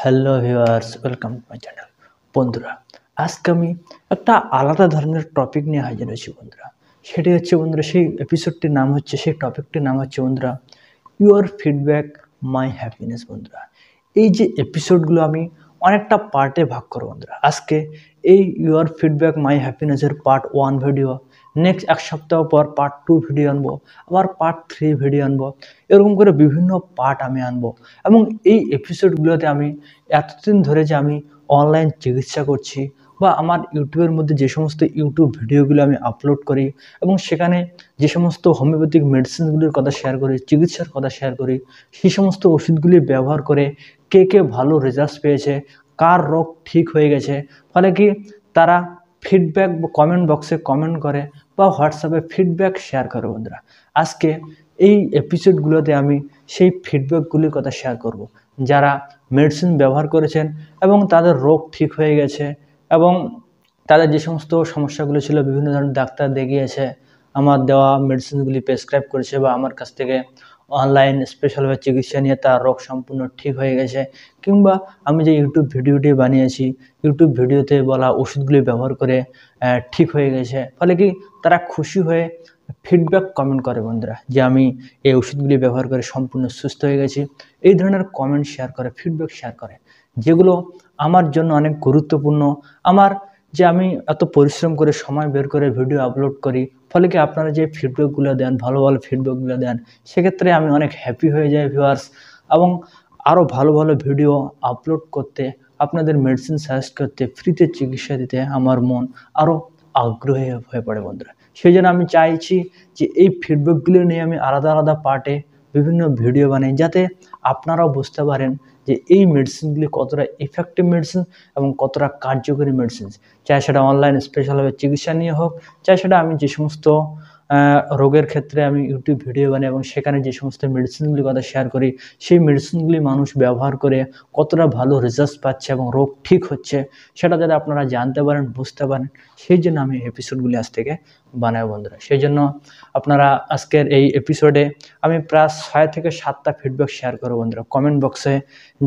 Hello viewers welcome to my channel বন্ধুরা আজকে আমি একটা আলাদা ধরনের টপিক নিয়ে হাজির হয়েছি বন্ধুরা সেটি হচ্ছে বন্ধুরা সেই এপিসোডটির নাম হচ্ছে সেই টপিকটির নাম হচ্ছে বন্ধুরা ইউর ফিডব্যাক মাই হ্যাপিনেস বন্ধুরা এই যে এপিসোডগুলো আমি অনেকটা পার্টে ভাগ করবো বন্ধুরা আজকে এই ইউর ফিডব্যাক মাই হ্যাপিনেসের পার্ট ওয়ান ভিডিও নেক্সট এক সপ্তাহ পর পার্ট টু ভিডিও আনবো আবার পার্ট থ্রি ভিডিও আনবো এরকম করে বিভিন্ন পার্ট আমি আনবো এবং এই এপিসোডগুলোতে আমি এতদিন ধরে যে আমি অনলাইন চিকিৎসা করছি বা আমার ইউটিউবের মধ্যে যে সমস্ত ইউটিউব ভিডিওগুলো আমি আপলোড করি এবং সেখানে যে সমস্ত হোমিওপ্যাথিক মেডিসিনগুলির কথা শেয়ার করি চিকিৎসার কথা শেয়ার করি সেই সমস্ত ওষুধগুলি ব্যবহার করে কে কে ভালো রেজাল্ট পেয়েছে কার রোগ ঠিক হয়ে গেছে ফলে কি তারা ফিডব্যাক কমেন্ট বক্সে কমেন্ট করে বা হোয়াটসঅ্যাপে ফিডব্যাক শেয়ার করো বন্ধুরা আজকে এই এপিসোডগুলোতে আমি সেই ফিডব্যাকগুলির কথা শেয়ার করব। যারা মেডিসিন ব্যবহার করেছেন এবং তাদের রোগ ঠিক হয়ে গেছে এবং তাদের যে সমস্ত সমস্যাগুলো ছিল বিভিন্ন ধরনের ডাক্তার দেখিয়েছে আমার দেওয়া মেডিসিনগুলি প্রেসক্রাইব করেছে বা আমার কাছ থেকে অনলাইন স্পেশালভাবে চিকিৎসা নিয়ে তার রোগ সম্পূর্ণ ঠিক হয়ে গেছে কিংবা আমি যে ইউটিউব ভিডিওটি বানিয়েছি ইউটিউব ভিডিওতে বলা ওষুধগুলি ব্যবহার করে ঠিক হয়ে গেছে ফলে কি তারা খুশি হয়ে ফিডব্যাক কমেন্ট করে বন্ধুরা যে আমি এই ওষুধগুলি ব্যবহার করে সম্পূর্ণ সুস্থ হয়ে গেছি এই ধরনের কমেন্ট শেয়ার করে ফিডব্যাক শেয়ার করে যেগুলো আমার জন্য অনেক গুরুত্বপূর্ণ আমার যে আমি এত পরিশ্রম করে সময় বের করে ভিডিও আপলোড করি ফলে কি আপনারা যে ফিডব্যাকগুলো দেন ভালো ভালো ফিডব্যাকগুলো দেন সেক্ষেত্রে আমি অনেক হ্যাপি হয়ে যাই ভিউয়ার্স এবং আরও ভালো ভালো ভিডিও আপলোড করতে আপনাদের মেডিসিন সাজেস্ট করতে ফ্রিতে চিকিৎসা দিতে আমার মন আরও আগ্রহী হয়ে পড়ে বন্ধুরা সেই জন্য আমি চাইছি যে এই ফিডব্যাকগুলো নিয়ে আমি আলাদা আলাদা পার্টে বিভিন্ন ভিডিও বানাই যাতে আপনারাও বুঝতে পারেন যে এই মেডিসিনগুলি কতটা ইফেক্টিভ মেডিসিন এবং কতটা কার্যকরী মেডিসিন চাই সেটা অনলাইন স্পেশালভাবে চিকিৎসা নিয়ে হোক চাই সেটা আমি যে সমস্ত রোগের ক্ষেত্রে আমি ইউটিউব ভিডিও বানাই এবং সেখানে যে সমস্ত মেডিসিনগুলির কথা শেয়ার করি সেই মেডিসিনগুলি মানুষ ব্যবহার করে কতটা ভালো রেজাল্ট পাচ্ছে এবং রোগ ঠিক হচ্ছে সেটা যাতে আপনারা জানতে পারেন বুঝতে পারেন সেই জন্য আমি এপিসোডগুলি আজ থেকে বানাই বন্ধুরা সেই জন্য আপনারা আজকের এই এপিসোডে আমি প্রায় ছয় থেকে সাতটা ফিডব্যাক শেয়ার করবো বন্ধুরা কমেন্ট বক্সে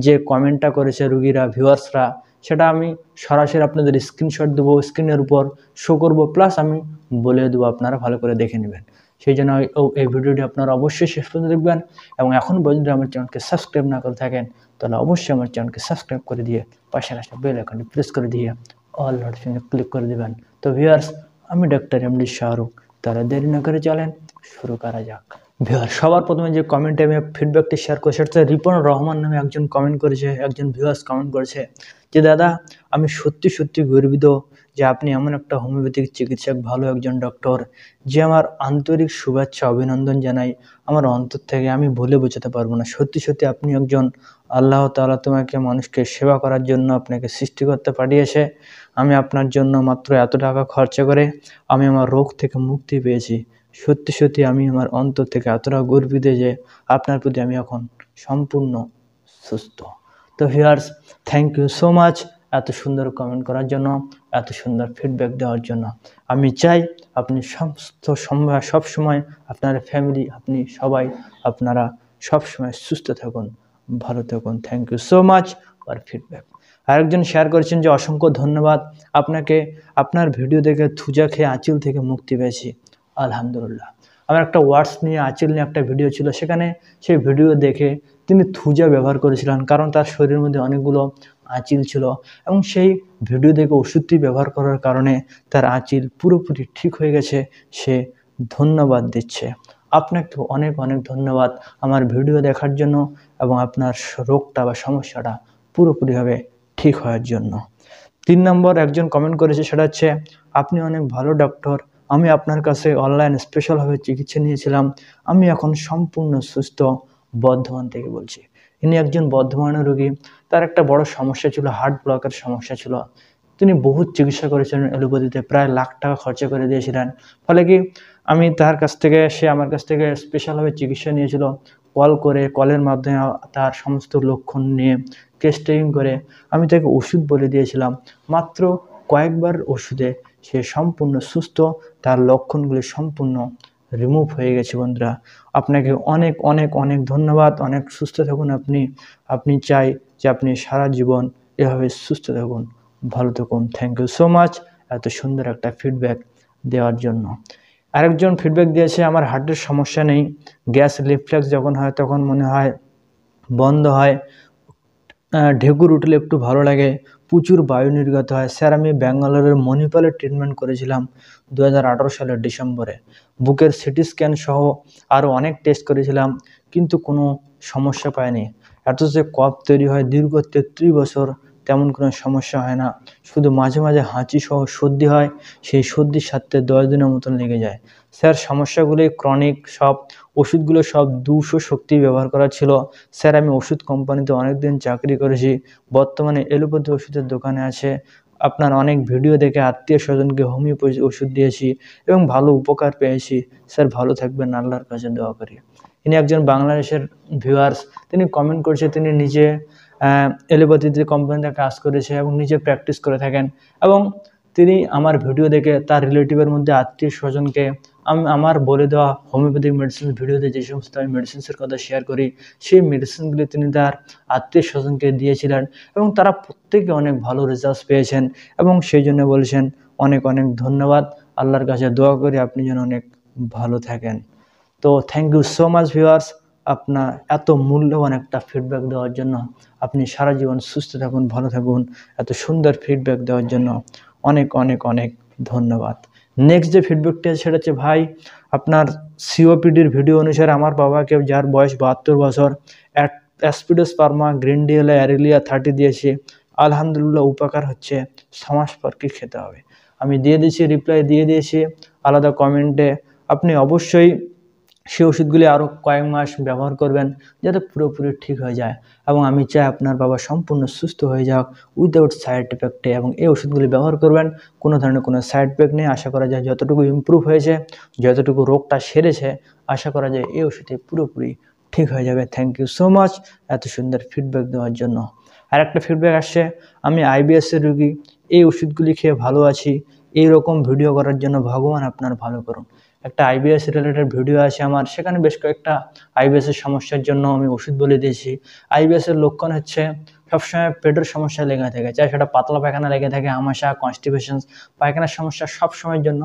যে কমেন্টটা করেছে রুগীরা ভিউয়ার্সরা છડામે શરાશેર આપને જે સ્ક્રીનશોટ দেব સ્ક્રીનર ઉપર શો করব প্লাস আমি বলে দেব আপনারা ভালো করে দেখে নেবেন সেই জন্য এই ভিডিওটি আপনারা অবশ্যই শেষ পর্যন্ত দেখবেন এবং এখন বজন ড্যামের চ্যানেলকে সাবস্ক্রাইব না কর থাকেন তাহলে অবশ্যই আমার চ্যানেলকে সাবস্ক্রাইব করে দিয়ে পাশে থাকা বেল আইকনটি প্রেস করে দিয়ে অল নোটিফিকেশন ক্লিক করে দিবেন তো ভিউয়ার্স আমি ডক্টর এমডি शाहरुख তাহলে দেরি না করে চলেন শুরু করা যাক ভিউয়ার সবার প্রথমে যে কমেন্টে আমি ফিডব্যাকটি শেয়ার করি সেটা রিপন রহমান নামে একজন কমেন্ট করেছে একজন ভিউয়ার্স কমেন্ট করেছে যে দাদা আমি সত্যি সত্যি গর্বিত যে আপনি এমন একটা হোমিওপ্যাথিক চিকিৎসক ভালো একজন ডক্টর যে আমার আন্তরিক শুভেচ্ছা অভিনন্দন জানাই আমার অন্তর থেকে আমি বলে বোঝাতে পারবো না সত্যি সত্যি আপনি একজন আল্লাহ তালা তোমাকে মানুষকে সেবা করার জন্য আপনাকে সৃষ্টি করতে পাঠিয়েছে আমি আপনার জন্য মাত্র এত টাকা খরচা করে আমি আমার রোগ থেকে মুক্তি পেয়েছি সত্যি সত্যি আমি আমার অন্তর থেকে এতটা গর্বিত যে আপনার প্রতি আমি এখন সম্পূর্ণ সুস্থ তো হিয়ার্স থ্যাংক ইউ সো মাচ এত সুন্দর কমেন্ট করার জন্য এত সুন্দর ফিডব্যাক দেওয়ার জন্য আমি চাই আপনি সমস্ত সময় সবসময় আপনার ফ্যামিলি আপনি সবাই আপনারা সবসময় সুস্থ থাকুন ভালো থাকুন thank you so much for feedback আরেকজন শেয়ার করেছেন যে অসংখ্য ধন্যবাদ আপনাকে আপনার ভিডিও দেখে থুজা খেয়ে আঁচিল থেকে মুক্তি পেয়েছি আলহামদুলিল্লাহ আমার একটা ওয়ার্ডস নিয়ে আঁচিল নিয়ে একটা ভিডিও ছিল সেখানে সেই ভিডিও দেখে তিনি থুজা ব্যবহার করেছিলেন কারণ তার শরীরের মধ্যে অনেকগুলো আঁচিল ছিল এবং সেই ভিডিও দেখে ওষুধটি ব্যবহার করার কারণে তার আঁচিল পুরোপুরি ঠিক হয়ে গেছে সে ধন্যবাদ দিচ্ছে আপনাকে অনেক অনেক ধন্যবাদ আমার ভিডিও দেখার জন্য এবং আপনার রোগটা বা সমস্যাটা পুরোপুরিভাবে ঠিক হওয়ার জন্য তিন নম্বর একজন কমেন্ট করেছে সেটা হচ্ছে আপনি অনেক ভালো ডক্টর আমি আপনার কাছে অনলাইন স্পেশালভাবে চিকিৎসা নিয়েছিলাম আমি এখন সম্পূর্ণ সুস্থ বর্ধমান থেকে বলছি ইনি একজন বর্ধমানের রোগী তার একটা বড় সমস্যা ছিল হার্ট ব্লকের সমস্যা ছিল তিনি বহু চিকিৎসা করেছিলেন অ্যালোপ্যাথিতে প্রায় লাখ টাকা খরচা করে দিয়েছিলেন ফলে কি আমি তার কাছ থেকে সে আমার কাছ থেকে স্পেশালভাবে চিকিৎসা নিয়েছিল কল করে কলের মাধ্যমে তার সমস্ত লক্ষণ নিয়ে টেস্টিং করে আমি তাকে ওষুধ বলে দিয়েছিলাম মাত্র কয়েকবার ওষুধে সে সম্পূর্ণ সুস্থ তার লক্ষণগুলি সম্পূর্ণ রিমুভ হয়ে গেছে বন্ধুরা আপনাকে অনেক অনেক অনেক ধন্যবাদ অনেক সুস্থ থাকুন আপনি আপনি চাই যে আপনি সারা জীবন এভাবে সুস্থ থাকুন ভালো থাকুন থ্যাংক ইউ সো মাচ এত সুন্দর একটা ফিডব্যাক দেওয়ার জন্য আরেকজন ফিডব্যাক দিয়েছে আমার হার্টের সমস্যা নেই গ্যাস রিফ্লেক্স যখন হয় তখন মনে হয় বন্ধ হয় ঢেকুর উঠলে একটু ভালো লাগে প্রচুর বায়ু নির্গত হয় স্যার আমি ব্যাঙ্গালোরের মণিপালে ট্রিটমেন্ট করেছিলাম দু সালের ডিসেম্বরে বুকের সিটি স্ক্যান সহ আরও অনেক টেস্ট করেছিলাম কিন্তু কোনো সমস্যা পায়নি এত যে কফ তৈরি হয় দীর্ঘ তেত্রিশ বছর তেমন কোনো সমস্যা হয় না শুধু মাঝে মাঝে হাঁচি সহ সর্দি হয় সেই সর্দির সাথে দশ দিনের মতন লেগে যায় স্যার সমস্যাগুলি ক্রনিক সব ওষুধগুলো সব দুশো শক্তি ব্যবহার করা ছিল স্যার আমি ওষুধ কোম্পানিতে অনেক দিন চাকরি করেছি বর্তমানে এলোপ্যাথি ওষুধের দোকানে আছে আপনার অনেক ভিডিও দেখে আত্মীয় স্বজনকে হোমিওপ্যাথি ওষুধ দিয়েছি এবং ভালো উপকার পেয়েছি স্যার ভালো থাকবেন আল্লাহর কাছে দোয়া করি তিনি একজন বাংলাদেশের ভিউয়ার্স তিনি কমেন্ট করছে তিনি নিজে এলোপ্যাথিতে কোম্পানিতে কাজ করেছে এবং নিজে প্র্যাকটিস করে থাকেন এবং তিনি আমার ভিডিও দেখে তার রিলেটিভের মধ্যে আত্মীয় স্বজনকে আমি আমার বলে দেওয়া হোমিওপ্যাথিক মেডিসিন ভিডিওতে যে সমস্ত আমি মেডিসিনসের কথা শেয়ার করি সেই মেডিসিনগুলি তিনি তার আত্মীয় স্বজনকে দিয়েছিলেন এবং তারা প্রত্যেকে অনেক ভালো রেজাল্ট পেয়েছেন এবং সেই জন্য বলেছেন অনেক অনেক ধন্যবাদ আল্লাহর কাছে দোয়া করি আপনি যেন অনেক ভালো থাকেন তো thank you so much viewers আপনার এত মূল্যবান একটা ফিডব্যাক দেওয়ার জন্য আপনি সারা জীবন সুস্থ থাকুন ভালো থাকুন এত সুন্দর ফিডব্যাক দেওয়ার জন্য অনেক অনেক অনেক ধন্যবাদ নেক্সট যে ফিডব্যাকটি আছে সেটা হচ্ছে ভাই আপনার সিওপিডির ভিডিও অনুসারে আমার বাবাকে যার বয়স বাহাত্তর বছর অ্যাট অ্যাসপিডস ফার্মা গ্রিন ডিএলা অ্যারেলিয়া থার্টি দিয়েছে আলহামদুলিল্লাহ উপকার হচ্ছে সমাজপরকে খেতে হবে আমি দিয়ে দিয়েছি রিপ্লাই দিয়ে দিয়েছি আলাদা কমেন্টে আপনি অবশ্যই সেই ওষুধগুলি আরও কয়েক মাস ব্যবহার করবেন যাতে পুরোপুরি ঠিক হয়ে যায় এবং আমি চাই আপনার বাবা সম্পূর্ণ সুস্থ হয়ে যাক উইদাউট সাইড এফেক্টে এবং এই ওষুধগুলি ব্যবহার করবেন কোনো ধরনের কোনো সাইড এফেক্ট নেই আশা করা যায় যতটুকু ইম্প্রুভ হয়েছে যতটুকু রোগটা সেরেছে আশা করা যায় এই ওষুধে পুরোপুরি ঠিক হয়ে যাবে থ্যাংক ইউ সো মাচ এত সুন্দর ফিডব্যাক দেওয়ার জন্য আর একটা ফিডব্যাক আসছে আমি আইবিএসের রুগী এই ওষুধগুলি খেয়ে ভালো আছি এই রকম ভিডিও করার জন্য ভগবান আপনার ভালো করুন একটা আইবিএস রিলেটেড ভিডিও আছে আমার সেখানে বেশ কয়েকটা আইবিএসের সমস্যার জন্য আমি ওষুধ বলে দিয়েছি আইবিএসের লক্ষণ হচ্ছে সবসময় পেটের সমস্যা লেগে থাকে চাই সেটা পাতলা পায়খানা লেগে থাকে আমাশা কনস্টিপেশন পায়খানার সমস্যা সব সময়ের জন্য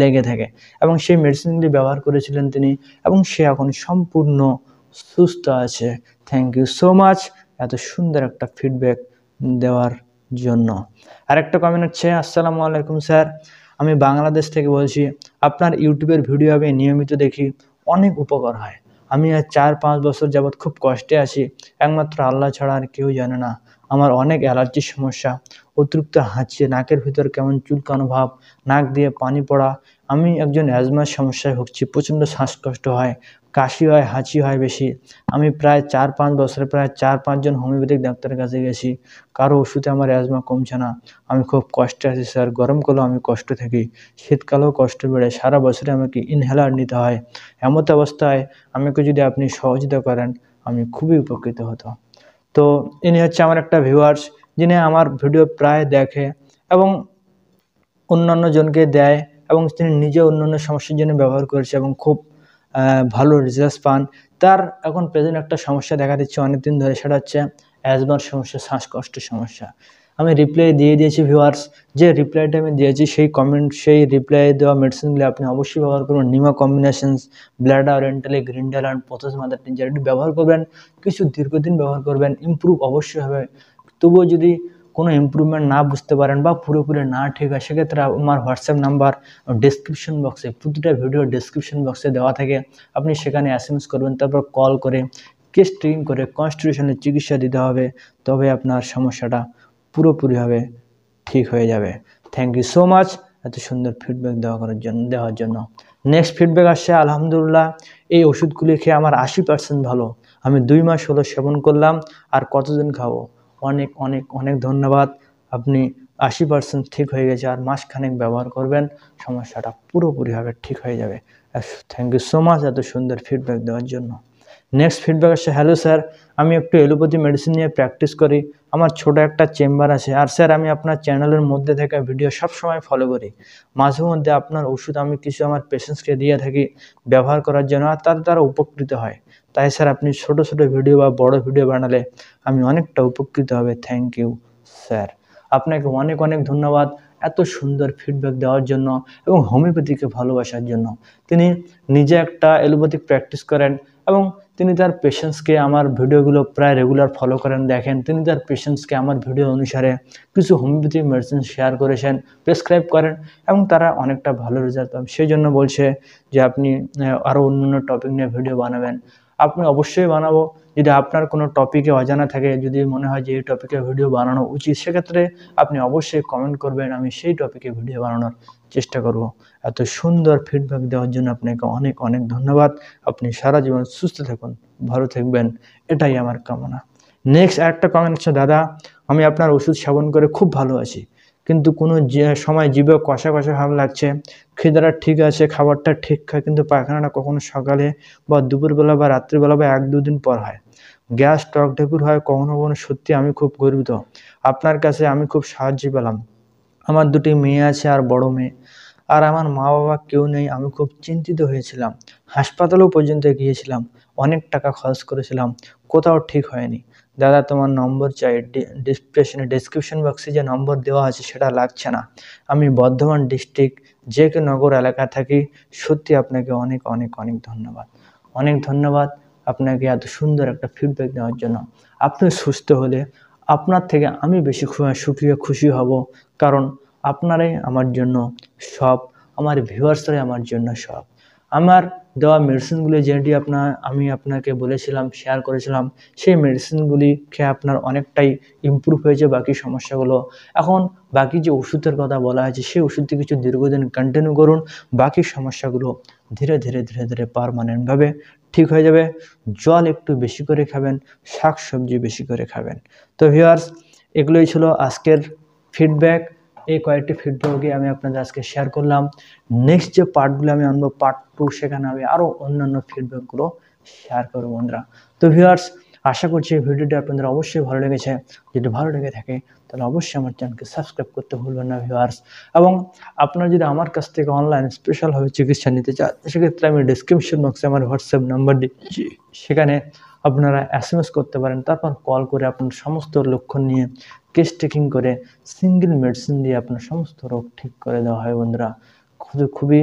লেগে থাকে এবং সেই মেডিসিনগুলি ব্যবহার করেছিলেন তিনি এবং সে এখন সম্পূর্ণ সুস্থ আছে থ্যাংক ইউ সো মাচ এত সুন্দর একটা ফিডব্যাক দেওয়ার জন্য আরেকটা কমেন্ট হচ্ছে আসসালামু আলাইকুম স্যার আমি বাংলাদেশ থেকে বলছি আপনার ইউটিউবের ভিডিও আমি নিয়মিত দেখি অনেক উপকার হয় আমি আর চার পাঁচ বছর যাবৎ খুব কষ্টে আছি একমাত্র আল্লাহ ছাড়া আর কেউ জানে না আমার অনেক অ্যালার্জির সমস্যা অতিরিক্ত হাঁচিয়ে নাকের ভিতর কেমন চুলকানো ভাব নাক দিয়ে পানি পড়া আমি একজন অ্যাজমার সমস্যায় ভুগছি প্রচণ্ড শ্বাসকষ্ট হয় কাশি হয় হাঁচি হয় বেশি আমি প্রায় চার পাঁচ বছরে প্রায় চার পাঁচজন হোমিওপ্যাথিক ডাক্তারের কাছে গেছি কারো ওষুধে আমার অ্যাজমা কমছে না আমি খুব কষ্টে আছি স্যার গরমকালেও আমি কষ্ট থাকি শীতকালেও কষ্ট বেড়ে সারা বছরে আমাকে ইনহেলার নিতে হয় এমত অবস্থায় আমাকে যদি আপনি সহযোগিতা করেন আমি খুবই উপকৃত হতো তো ইনি হচ্ছে আমার একটা ভিউয়ার্স যিনি আমার ভিডিও প্রায় দেখে এবং অন্যান্য জনকে দেয় এবং তিনি নিজে অন্যান্য সমস্যার জন্য ব্যবহার করেছে এবং খুব ভালো রেজাল্ট পান তার এখন প্রেজেন্ট একটা সমস্যা দেখা দিচ্ছে অনেকদিন ধরে সেটা হচ্ছে অ্যাজমার সমস্যা শ্বাসকষ্টের সমস্যা আমি রিপ্লাই দিয়ে দিয়েছি ভিউয়ার্স যে রিপ্লাইটা আমি দিয়েছি সেই কমেন্ট সেই রিপ্লাই দেওয়া মেডিসিনগুলি আপনি অবশ্যই ব্যবহার করবেন নিমা কম্বিনেশনস ব্ল্যাডা অরেন্টালি গ্রিন্ডাল অ্যান্ড পথস মাদার টিনজার এটি ব্যবহার করবেন কিছু দীর্ঘদিন ব্যবহার করবেন ইম্প্রুভ অবশ্যই হবে তবুও যদি কোনো ইম্প্রুভমেন্ট না বুঝতে পারেন বা পুরোপুরি না ঠিক হয় সেক্ষেত্রে আমার হোয়াটসঅ্যাপ নাম্বার ডিসক্রিপশন বক্সে প্রতিটা ভিডিও ডিসক্রিপশন বক্সে দেওয়া থাকে আপনি সেখানে এসএমএস করবেন তারপর কল করে কেস ট্রিং করে কনস্টিটিউশনের চিকিৎসা দিতে হবে তবে আপনার সমস্যাটা পুরোপুরিভাবে ঠিক হয়ে যাবে থ্যাংক ইউ সো মাচ এত সুন্দর ফিডব্যাক দেওয়া করার জন্য দেওয়ার জন্য নেক্সট ফিডব্যাক আসছে আলহামদুলিল্লাহ এই ওষুধগুলি খেয়ে আমার আশি পার্সেন্ট ভালো আমি দুই মাস হলো সেবন করলাম আর কতদিন খাবো অনেক অনেক অনেক ধন্যবাদ আপনি আশি পার্সেন্ট ঠিক হয়ে গেছে আর মাসখানেক ব্যবহার করবেন সমস্যাটা পুরোপুরিভাবে ঠিক হয়ে যাবে থ্যাংক ইউ সো মাচ এত সুন্দর ফিডব্যাক দেওয়ার জন্য নেক্সট ফিডব্যাক আসছে হ্যালো স্যার আমি একটু এলোপ্যাথি মেডিসিন নিয়ে প্র্যাকটিস করি আমার ছোট একটা চেম্বার আছে আর স্যার আমি আপনার চ্যানেলের মধ্যে থাকা ভিডিও সবসময় ফলো করি মাঝে মধ্যে আপনার ওষুধ আমি কিছু আমার পেশেন্টসকে দিয়ে থাকি ব্যবহার করার জন্য আর তার দ্বারা উপকৃত হয় তাই স্যার আপনি ছোট ছোট ভিডিও বা বড় ভিডিও বানালে আমি অনেকটা উপকৃত হবে থ্যাংক ইউ স্যার আপনাকে অনেক অনেক ধন্যবাদ এত সুন্দর ফিডব্যাক দেওয়ার জন্য এবং হোমিওপ্যাথিকে ভালোবাসার জন্য তিনি নিজে একটা অ্যালোপ্যাথিক প্র্যাকটিস করেন এবং তিনি তার পেশেন্টসকে আমার ভিডিওগুলো প্রায় রেগুলার ফলো করেন দেখেন তিনি তার পেশেন্টসকে আমার ভিডিও অনুসারে কিছু হোমিওপ্যাথিক মেডিসিন শেয়ার করেছেন প্রেসক্রাইব করেন এবং তারা অনেকটা ভালো রেজাল্ট পান সেই জন্য বলছে যে আপনি আরও অন্য অন্য টপিক নিয়ে ভিডিও বানাবেন আপনি অবশ্যই বানাবো যদি আপনার কোনো টপিকে অজানা থাকে যদি মনে হয় যে এই টপিকে ভিডিও বানানো উচিত সেক্ষেত্রে আপনি অবশ্যই কমেন্ট করবেন আমি সেই টপিকে ভিডিও বানানোর চেষ্টা করব এত সুন্দর ফিডব্যাক দেওয়ার জন্য আপনাকে অনেক অনেক ধন্যবাদ আপনি সারা জীবন সুস্থ থাকুন ভালো থাকবেন এটাই আমার কামনা নেক্সট আরেকটা কমেন্ট হচ্ছে দাদা আমি আপনার ওষুধ সেবন করে খুব ভালো আছি কিন্তু কোনো সময় জীবে কষা কষা ভাব লাগছে খিদারা ঠিক আছে খাবারটা ঠিক খায় কিন্তু পায়খানাটা কখনো সকালে বা দুপুরবেলা বা রাত্রিবেলা বা এক দুদিন পর হয় গ্যাস ঢেকুর হয় কখনো কখনো সত্যি আমি খুব গর্বিত আপনার কাছে আমি খুব সাহায্য পেলাম আমার দুটি মেয়ে আছে আর বড় মেয়ে আর আমার মা বাবা কেউ নেই আমি খুব চিন্তিত হয়েছিলাম হাসপাতালও পর্যন্ত গিয়েছিলাম অনেক টাকা খরচ করেছিলাম কোথাও ঠিক হয়নি দাদা তোমার নম্বর চাই ডিসক্রিপশনে ডিসক্রিপশন বক্সে যে নম্বর দেওয়া আছে সেটা লাগছে না আমি বর্ধমান ডিস্ট্রিক্ট যে নগর এলাকা থাকি সত্যি আপনাকে অনেক অনেক অনেক ধন্যবাদ অনেক ধন্যবাদ আপনাকে এত সুন্দর একটা ফিডব্যাক দেওয়ার জন্য আপনি সুস্থ হলে আপনার থেকে আমি বেশি সুখীয় খুশি হব কারণ আপনারাই আমার জন্য সব আমার ভিউয়ার্সরাই আমার জন্য সব আমার দেওয়া মেডিসিনগুলি যেটি আপনার আমি আপনাকে বলেছিলাম শেয়ার করেছিলাম সেই মেডিসিনগুলি খেয়ে আপনার অনেকটাই ইম্প্রুভ হয়েছে বাকি সমস্যাগুলো এখন বাকি যে ওষুধের কথা বলা হয়েছে সেই ওষুধটি কিছু দীর্ঘদিন কন্টিনিউ করুন বাকি সমস্যাগুলো ধীরে ধীরে ধীরে ধীরে পারমানেন্টভাবে ঠিক হয়ে যাবে জল একটু বেশি করে খাবেন শাক সবজি বেশি করে খাবেন তো ভিওয়ার্স এগুলোই ছিল আজকের ফিডব্যাক এই কয়েকটি ফিডব্যাকে আমি আপনাদের আজকে শেয়ার করলাম নেক্সট যে পার্টগুলো আমি আনবো পার্ট টু সেখানে আমি আরও অন্যান্য ফিডব্যাকগুলো শেয়ার করবো বন্ধুরা তো ভিউয়ার্স আশা করছি এই ভিডিওটি আপনাদের অবশ্যই ভালো লেগেছে যদি ভালো লেগে থাকে তাহলে অবশ্যই আমার চ্যানেলকে সাবস্ক্রাইব করতে ভুলবেন না ভিউয়ার্স এবং আপনারা যদি আমার কাছ থেকে অনলাইন স্পেশালভাবে চিকিৎসা নিতে চান সেক্ষেত্রে আমি ডিসক্রিপশন বক্সে আমার হোয়াটসঅ্যাপ নাম্বার দিচ্ছি সেখানে আপনারা এস করতে পারেন তারপর কল করে আপনার সমস্ত লক্ষণ নিয়ে কেস টেকিং করে সিঙ্গেল মেডিসিন দিয়ে আপনার সমস্ত রোগ ঠিক করে দেওয়া হয় বন্ধুরা খুবই খুবই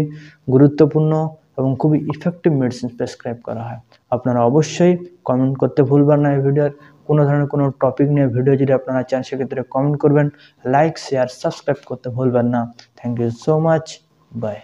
গুরুত্বপূর্ণ এবং খুবই ইফেক্টিভ মেডিসিন প্রেসক্রাইব করা হয় আপনারা অবশ্যই কমেন্ট করতে ভুলবেন না এই ভিডিওর কোনো ধরনের কোনো টপিক নিয়ে ভিডিও যদি আপনারা চান সেক্ষেত্রে কমেন্ট করবেন লাইক শেয়ার সাবস্ক্রাইব করতে ভুলবেন না thank you so much by